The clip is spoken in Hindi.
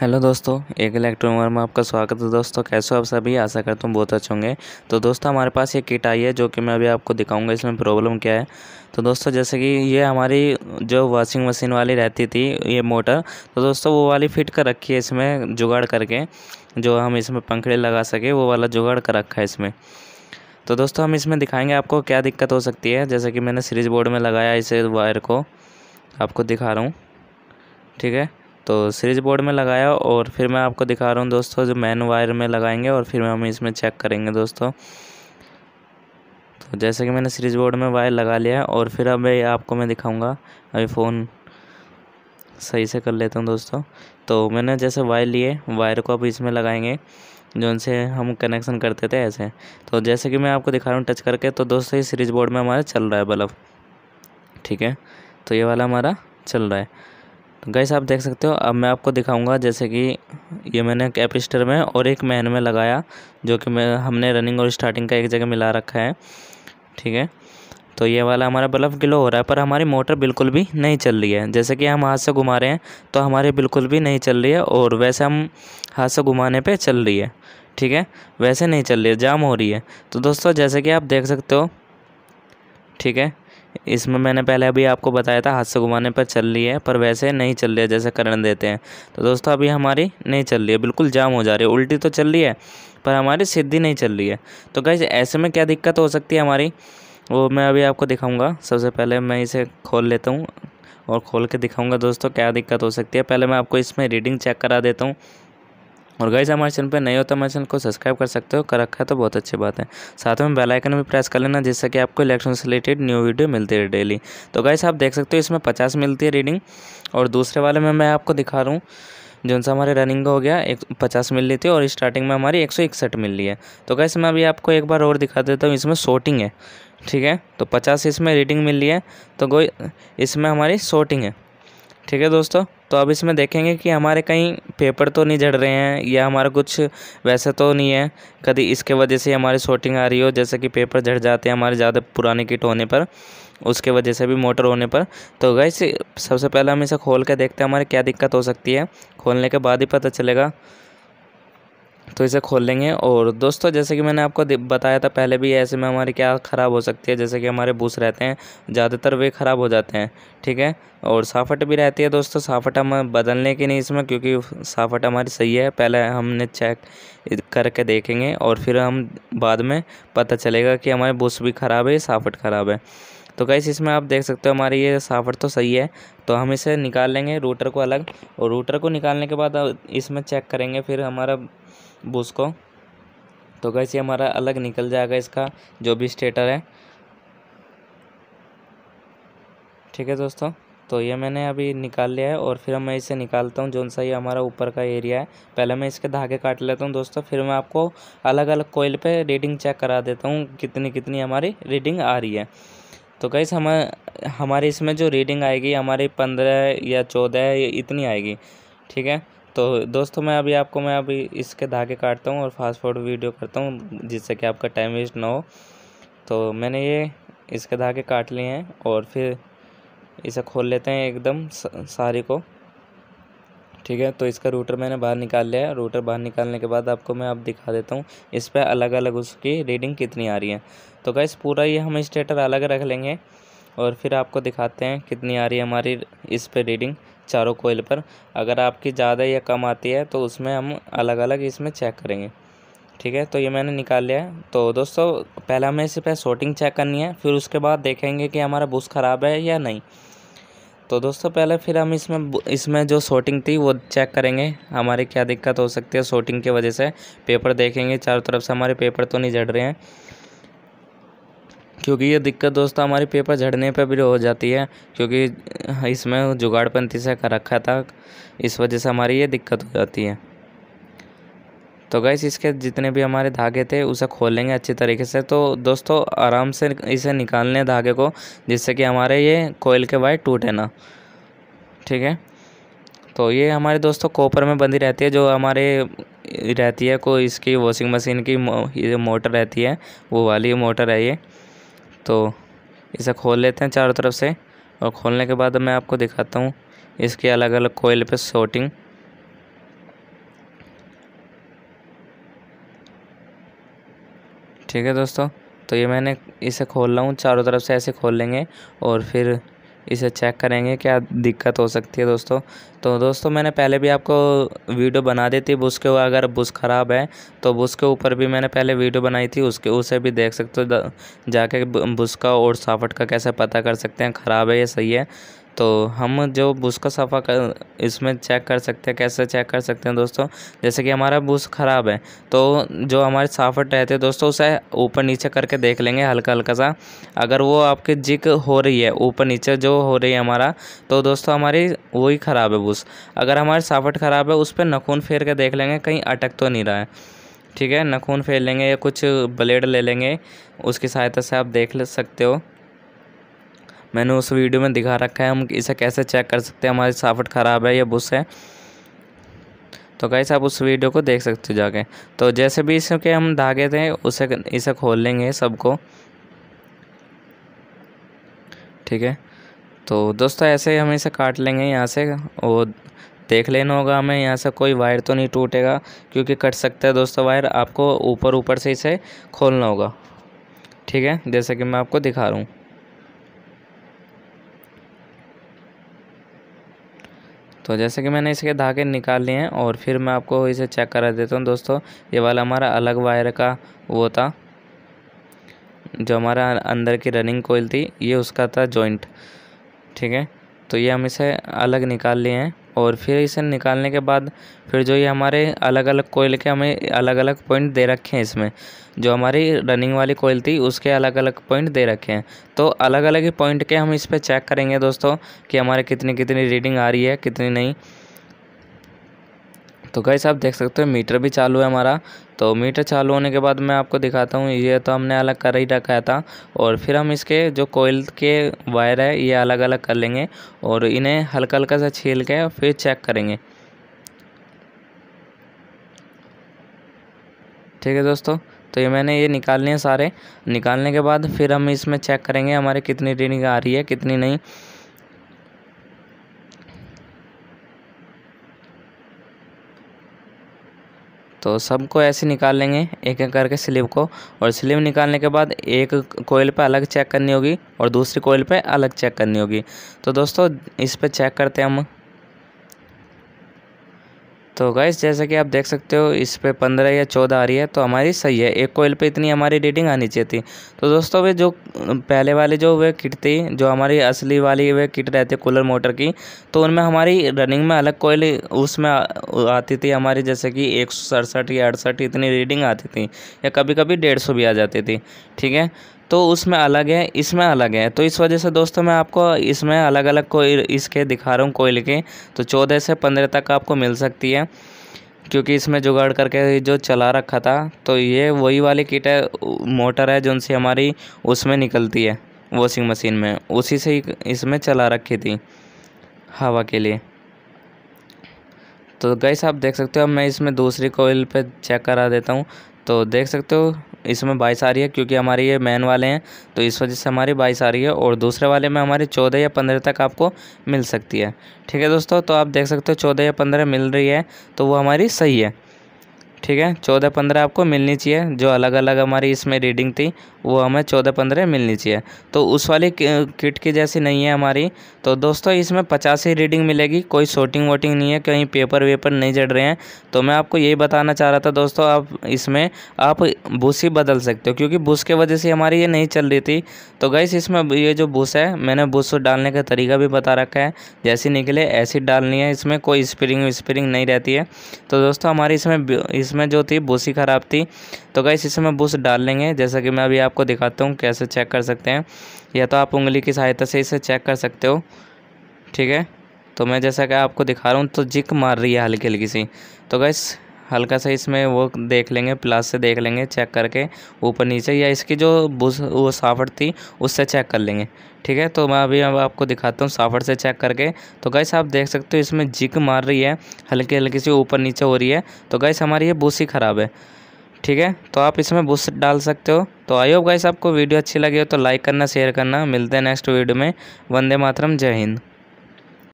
हेलो दोस्तों एक इलेक्ट्रोमर में आपका स्वागत है दोस्तों कैसे हो आप सभी आशा करता हूँ बहुत अच्छे होंगे तो दोस्तों हमारे पास ये किट आई है जो कि मैं अभी आपको दिखाऊंगा इसमें प्रॉब्लम क्या है तो दोस्तों जैसे कि ये हमारी जो वॉशिंग मशीन वाली रहती थी ये मोटर तो दोस्तों वो वाली फिट कर रखी है इसमें जुगाड़ करके जो हम इसमें पंखड़े लगा सके वो वाला जुगाड़ कर रखा है इसमें तो दोस्तों हम इसमें दिखाएँगे आपको क्या दिक्कत हो सकती है जैसे कि मैंने सीरीज बोर्ड में लगाया इसे वायर को आपको दिखा रहा हूँ ठीक है तो सीरीज बोर्ड में लगाया और फिर मैं आपको दिखा रहा हूँ दोस्तों जो मैन वायर में लगाएंगे और फिर हम इसमें चेक करेंगे दोस्तों तो जैसे कि मैंने सीरीज बोर्ड में वायर लगा लिया है और फिर अब आपको मैं दिखाऊँगा अभी फ़ोन सही से कर लेता हूँ दोस्तों तो मैंने जैसे वायर लिए वायर को अब इसमें लगाएंगे जो उनसे हम कनेक्शन करते थे ऐसे तो जैसे कि मैं आपको दिखा रहा हूँ टच करके तो दोस्तों ये सीरीज बोर्ड में हमारा चल रहा है बल्ब ठीक है तो ये वाला हमारा चल रहा है तो गैस आप देख सकते हो अब मैं आपको दिखाऊंगा जैसे कि ये मैंने कैपिस्टर में और एक मैन में लगाया जो कि मैं हमने रनिंग और स्टार्टिंग का एक जगह मिला रखा है ठीक है तो ये वाला हमारा बल्ब ग्लो हो रहा है पर हमारी मोटर बिल्कुल भी नहीं चल रही है जैसे कि हम हाथ से घुमा रहे हैं तो हमारे बिल्कुल भी नहीं चल रही है और वैसे हम हाथ से घुमाने पर चल रही है ठीक है वैसे नहीं चल रही है जाम हो रही है तो दोस्तों जैसे कि आप देख सकते हो ठीक है इसमें मैंने पहले अभी आपको बताया था हाथ से घुमाने पर चल रही है पर वैसे नहीं चल रही है जैसे करंट देते हैं तो दोस्तों अभी हमारी नहीं चल रही है बिल्कुल जाम हो जा रही है उल्टी तो चल रही है पर हमारी सीधी नहीं चल रही है तो गैस ऐसे में क्या दिक्कत हो सकती है हमारी वो मैं अभी आपको दिखाऊँगा सबसे पहले मैं इसे खोल लेता हूँ और खोल के दिखाऊँगा दोस्तों क्या दिक्कत हो सकती है पहले मैं आपको इसमें रीडिंग चेक करा देता हूँ और गाइस हमारे चैनल पर नहीं हो तो हमारे चैनल को सब्सक्राइब कर सकते हो कर रखा है तो बहुत अच्छी बात है साथ में बेल आइकन भी प्रेस कर लेना जिससे कि आपको इलेक्शन से रिलेटेड न्यू वीडियो मिलती है डेली तो गाइस आप देख सकते हो इसमें पचास मिलती है रीडिंग और दूसरे वाले में मैं आपको दिखा रहा हूँ जो सा हमारे रनिंग हो गया एक पचास मिल रही थी और स्टार्टिंग में हमारी एक सौ इकसठ मिल रही है तो कैसे मैं अभी आपको एक बार और दिखा देता हूँ इसमें शॉर्टिंग है ठीक है तो पचास इसमें रीडिंग मिल रही है तो गोई इसमें हमारी शॉर्टिंग है ठीक है दोस्तों तो अब इसमें देखेंगे कि हमारे कहीं पेपर तो नहीं झड़ रहे हैं या हमारा कुछ वैसे तो नहीं है कभी इसके वजह से हमारी शॉर्टिंग आ रही हो जैसे कि पेपर झड़ जाते हैं हमारे ज़्यादा पुराने किट होने पर उसके वजह से भी मोटर होने पर तो गैस सबसे पहले हम इसे खोल के देखते हैं हमारी क्या दिक्कत हो सकती है खोलने के बाद ही पता चलेगा तो इसे खोल लेंगे और दोस्तों जैसे कि मैंने आपको बताया था पहले भी ऐसे में हमारी क्या ख़राब हो सकती है जैसे कि हमारे बूस रहते हैं ज़्यादातर वे ख़राब हो जाते हैं ठीक है और साफट भी रहती है दोस्तों साफट हम बदलने की नहीं इसमें क्योंकि साफट हमारी सही है पहले हमने चेक करके देखेंगे और फिर हम बाद में पता चलेगा कि हमारे बूस भी ख़राब है साफट ख़राब है तो कैसे इसमें आप देख सकते हो हमारी ये साफट तो सही है तो हम इसे निकाल लेंगे रूटर को अलग और रूटर को निकालने के बाद इसमें चेक करेंगे फिर हमारा बूस को तो गैस ये हमारा अलग निकल जाएगा इसका जो भी स्टेटर है ठीक है दोस्तों तो ये मैंने अभी निकाल लिया है और फिर मैं इसे निकालता हूँ जौन सा ये हमारा ऊपर का एरिया है पहले मैं इसके धागे काट लेता हूँ दोस्तों फिर मैं आपको अलग अलग कोयल पे रीडिंग चेक करा देता हूँ कितनी कितनी हमारी रीडिंग आ रही है तो कैसे हम हमारे इसमें जो रीडिंग आएगी हमारी पंद्रह या चौदह इतनी आएगी ठीक है तो दोस्तों मैं अभी आपको मैं अभी इसके धागे काटता हूँ और फास्ट फूड वीडियो करता हूँ जिससे कि आपका टाइम वेस्ट ना हो तो मैंने ये इसके धागे काट लिए हैं और फिर इसे खोल लेते हैं एकदम सारी को ठीक है तो इसका रूटर मैंने बाहर निकाल लिया है रूटर बाहर निकालने के बाद आपको मैं अब दिखा देता हूँ इस पर अलग अलग उसकी रीडिंग कितनी आ रही है तो गैस पूरा ये हम स्टेटर अलग रख लेंगे और फिर आपको दिखाते हैं कितनी आ रही है हमारी इस पर रीडिंग चारों कोयल पर अगर आपकी ज़्यादा या कम आती है तो उसमें हम अलग अलग इसमें चेक करेंगे ठीक है तो ये मैंने निकाल लिया है तो दोस्तों पहले हमें इसे पहले शॉर्टिंग चेक करनी है फिर उसके बाद देखेंगे कि हमारा बुश ख़राब है या नहीं तो दोस्तों पहले फिर हम इसमें इसमें जो शॉर्टिंग थी वो चेक करेंगे हमारे क्या दिक्कत हो सकती है शॉर्टिंग की वजह से पेपर देखेंगे चारों तरफ से हमारे पेपर तो नहीं जड़ रहे हैं क्योंकि ये दिक्कत दोस्तों हमारी पेपर झड़ने पर भी हो जाती है क्योंकि इसमें जुगाड़पंथी से कर रखा था इस वजह से हमारी ये दिक्कत हो जाती है तो गैस इसके जितने भी हमारे धागे थे उसे खोलेंगे अच्छी तरीके से तो दोस्तों आराम से इसे निकालने धागे को जिससे कि हमारे ये कोयल के वायर टूटे ना ठीक है तो ये हमारे दोस्तों कॉपर में बंधी रहती है जो हमारे रहती है को इसकी वॉशिंग मशीन की मो, ये मोटर रहती है वो वाली मोटर है ये तो इसे खोल लेते हैं चारों तरफ से और खोलने के बाद मैं आपको दिखाता हूँ इसके अलग अलग कोयल पे शॉटिंग ठीक है दोस्तों तो ये मैंने इसे खोल रहा हूँ चारों तरफ से ऐसे खोल लेंगे और फिर इसे चेक करेंगे क्या दिक्कत हो सकती है दोस्तों तो दोस्तों मैंने पहले भी आपको वीडियो बना दी थी बुश के अगर बुश ख़राब है तो बुश के ऊपर भी मैंने पहले वीडियो बनाई थी उसके उसे भी देख सकते हो जाके बुश का और साफट का कैसे पता कर सकते हैं ख़राब है या सही है तो हम जो बुश का सफ़ा कर इसमें चेक कर सकते हैं कैसे चेक कर सकते हैं दोस्तों जैसे कि हमारा बुश ख़राब है तो जो हमारे साफट रहते हैं दोस्तों उसे ऊपर नीचे करके देख लेंगे हल्का हल्का सा अगर वो आपकी जिक हो रही है ऊपर नीचे जो हो रही है हमारा तो दोस्तों हमारी वही ख़राब है बुश अगर हमारे साफट ख़राब है उस पर नखून फेर के देख लेंगे कहीं अटक तो नहीं रहा है ठीक है नखून फेर लेंगे या कुछ ब्लेड ले लेंगे उसकी सहायता से आप देख ले सकते हो मैंने उस वीडियो में दिखा रखा है हम इसे कैसे चेक कर सकते हैं हमारी साफट ख़राब है या बुश है तो कहीं आप उस वीडियो को देख सकते हो जाके तो जैसे भी इसके हम धागे थे उसे इसे खोल लेंगे सबको ठीक है तो दोस्तों ऐसे ही हम इसे काट लेंगे यहाँ से और देख लेना होगा हमें यहाँ से कोई वायर तो नहीं टूटेगा क्योंकि कट सकता है दोस्तों वायर आपको ऊपर ऊपर से इसे खोलना होगा ठीक है जैसे कि मैं आपको दिखा रहा हूँ तो जैसे कि मैंने इसके धागे निकाल लिए हैं और फिर मैं आपको इसे चेक करा देता हूँ दोस्तों ये वाला हमारा अलग वायर का वो था जो हमारा अंदर की रनिंग कोयल थी ये उसका था जॉइंट ठीक है तो ये हम इसे अलग निकाल लिए हैं और फिर इसे निकालने के बाद फिर जो ये हमारे अलग अलग कोयल के हमें अलग अलग पॉइंट दे रखे हैं इसमें जो हमारी रनिंग वाली कोयल थी उसके अलग अलग पॉइंट दे रखे हैं तो अलग अलग ही पॉइंट के हम इस पर चेक करेंगे दोस्तों कि हमारे कितनी कितनी रीडिंग आ रही है कितनी नहीं तो कैसे आप देख सकते हो मीटर भी चालू है हमारा तो मीटर चालू होने के बाद मैं आपको दिखाता हूँ ये तो हमने अलग कर ही रखा था और फिर हम इसके जो कोयल के वायर है ये अलग अलग कर लेंगे और इन्हें हल्का हल्का सा छील के फिर चेक करेंगे ठीक है दोस्तों तो ये मैंने ये निकालने लिए सारे निकालने के बाद फिर हम इसमें चेक करेंगे हमारे कितनी रीडिंग आ रही है कितनी नहीं तो सबको ऐसे निकाल लेंगे एक एक करके स्लीव को और स्लीव निकालने के बाद एक कोयल पे अलग चेक करनी होगी और दूसरी कोयल पे अलग चेक करनी होगी तो दोस्तों इस पर चेक करते हैं हम तो गाइस जैसे कि आप देख सकते हो इस पर पंद्रह या चौदह आ रही है तो हमारी सही है एक कोयल पे इतनी हमारी रेटिंग आनी चाहिए थी तो दोस्तों वे जो पहले वाले जो वे किट थी जो हमारी असली वाली वे किट रहती है कूलर मोटर की तो उनमें हमारी रनिंग में अलग कोयल उसमें आती थी हमारी जैसे कि एक या अड़सठ इतनी रीडिंग आती थी या कभी कभी डेढ़ भी आ जाती थी ठीक है तो उसमें अलग है इसमें अलग है तो इस वजह से दोस्तों मैं आपको इसमें अलग अलग कोई इसके दिखा रहा हूँ कोयल के तो चौदह से पंद्रह तक आपको मिल सकती है क्योंकि इसमें जुगाड़ करके जो चला रखा था तो ये वही वाली किट है मोटर है जो उनसे हमारी उसमें निकलती है वॉशिंग मशीन में उसी से ही इसमें चला रखी थी हवा के लिए तो गैस आप देख सकते हो मैं इसमें दूसरी कोयल पे चेक करा देता हूँ तो देख सकते हो इसमें बाईस आ रही है क्योंकि हमारे ये मैन वाले हैं तो इस वजह से हमारी बाईस आ रही है और दूसरे वाले में हमारी चौदह या पंद्रह तक आपको मिल सकती है ठीक है दोस्तों तो आप देख सकते हो चौदह या पंद्रह मिल रही है तो वो हमारी सही है ठीक है चौदह पंद्रह आपको मिलनी चाहिए जो अलग अलग हमारी इसमें रीडिंग थी वो हमें चौदह पंद्रह मिलनी चाहिए तो उस वाली किट की जैसी नहीं है हमारी तो दोस्तों इसमें पचास ही रीडिंग मिलेगी कोई शॉटिंग वोटिंग नहीं है कहीं पेपर वेपर नहीं जड़ रहे हैं तो मैं आपको यही बताना चाह रहा था दोस्तों आप इसमें आप बूस ही बदल सकते हो क्योंकि बूस के वजह से हमारी ये नहीं चल रही थी तो गई इसमें ये जो बूस है मैंने बूस डालने का तरीका भी बता रखा है जैसी निकले ऐसी डालनी है इसमें कोई स्प्रिंग स्प्रिंग नहीं रहती है तो दोस्तों हमारी इसमें इसमें जो थी बूसी ख़राब थी तो गाइस इसमें बूस डाल लेंगे जैसा कि मैं अभी आपको दिखाता हूँ कैसे चेक कर सकते हैं या तो आप उंगली की सहायता से इसे चेक कर सकते हो ठीक है तो मैं जैसा कि आपको दिखा रहा हूँ तो जिक मार रही है हल्की हल्की सी तो गैस हल्का सा इसमें वो देख लेंगे प्लस से देख लेंगे चेक करके ऊपर नीचे या इसकी जो बुस वो साफट थी उससे चेक कर लेंगे ठीक है तो मैं अभी अब आपको दिखाता हूँ साफट से चेक करके तो गैस आप देख सकते हो इसमें जिक मार रही है हल्की हल्की सी ऊपर नीचे हो रही है तो गैस हमारी ये बुस ही ख़राब है ठीक है तो आप इसमें बुस डाल सकते हो तो आई होप गाइस आपको वीडियो अच्छी लगी हो तो लाइक करना शेयर करना मिलते हैं नेक्स्ट वीडियो में वंदे मातरम जय हिंद